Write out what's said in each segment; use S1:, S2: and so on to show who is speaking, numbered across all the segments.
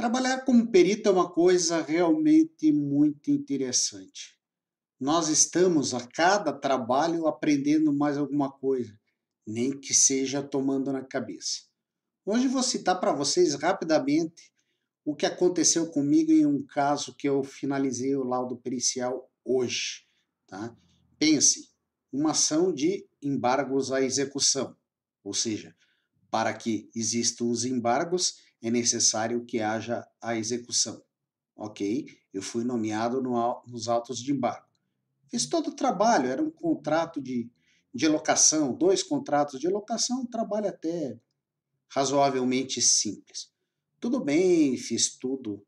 S1: Trabalhar como perito é uma coisa realmente muito interessante. Nós estamos a cada trabalho aprendendo mais alguma coisa, nem que seja tomando na cabeça. Hoje vou citar para vocês rapidamente o que aconteceu comigo em um caso que eu finalizei o laudo pericial hoje. Tá? Pense, uma ação de embargos à execução, ou seja, para que existam os embargos, é necessário que haja a execução. Ok, eu fui nomeado no, nos autos de embargo. Fiz todo o trabalho, era um contrato de, de locação, dois contratos de locação, um trabalho até razoavelmente simples. Tudo bem, fiz tudo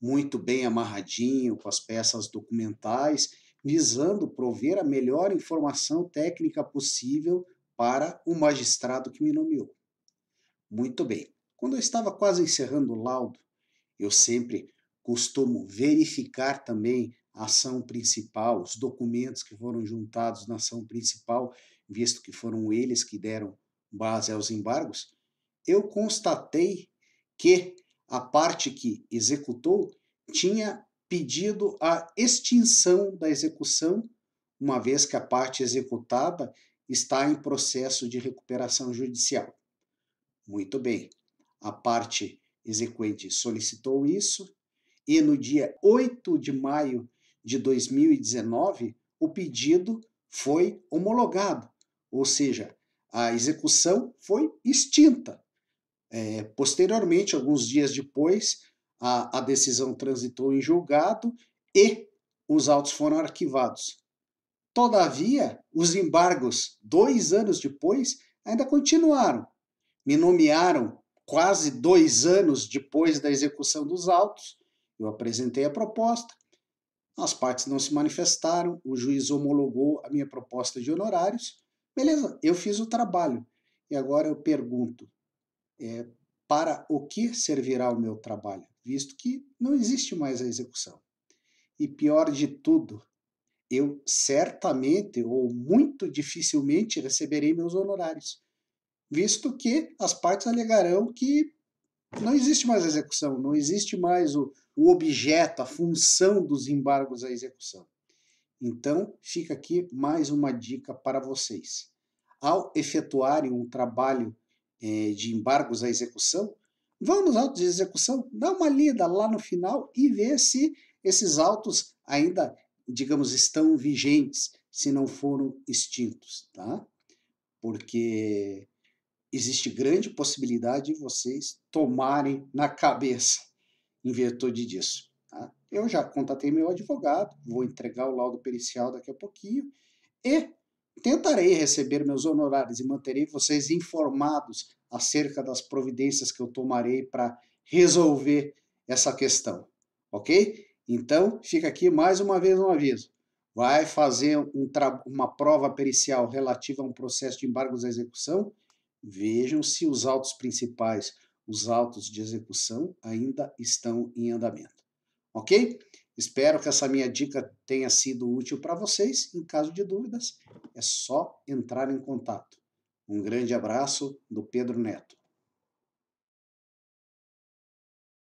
S1: muito bem amarradinho, com as peças documentais, visando prover a melhor informação técnica possível para o magistrado que me nomeou. Muito bem. Quando eu estava quase encerrando o laudo, eu sempre costumo verificar também a ação principal, os documentos que foram juntados na ação principal, visto que foram eles que deram base aos embargos, eu constatei que a parte que executou tinha pedido a extinção da execução, uma vez que a parte executada está em processo de recuperação judicial. Muito bem, a parte exequente solicitou isso, e no dia 8 de maio de 2019, o pedido foi homologado, ou seja, a execução foi extinta. É, posteriormente, alguns dias depois, a, a decisão transitou em julgado e os autos foram arquivados. Todavia, os embargos, dois anos depois, ainda continuaram. Me nomearam quase dois anos depois da execução dos autos, eu apresentei a proposta, as partes não se manifestaram, o juiz homologou a minha proposta de honorários, beleza, eu fiz o trabalho. E agora eu pergunto: é, para o que servirá o meu trabalho? Visto que não existe mais a execução. E pior de tudo, eu certamente ou muito dificilmente receberei meus honorários, visto que as partes alegarão que não existe mais a execução, não existe mais o, o objeto, a função dos embargos à execução. Então, fica aqui mais uma dica para vocês. Ao efetuarem um trabalho é, de embargos à execução, nos autos de execução, dá uma lida lá no final e vê se esses autos ainda, digamos, estão vigentes, se não foram extintos, tá? Porque existe grande possibilidade de vocês tomarem na cabeça em virtude disso. Tá? Eu já contatei meu advogado, vou entregar o laudo pericial daqui a pouquinho e tentarei receber meus honorários e manterei vocês informados acerca das providências que eu tomarei para resolver essa questão, ok? Então, fica aqui mais uma vez um aviso. Vai fazer um uma prova pericial relativa a um processo de embargos à execução Vejam se os autos principais, os autos de execução, ainda estão em andamento. Ok? Espero que essa minha dica tenha sido útil para vocês. Em caso de dúvidas, é só entrar em contato. Um grande abraço do Pedro Neto.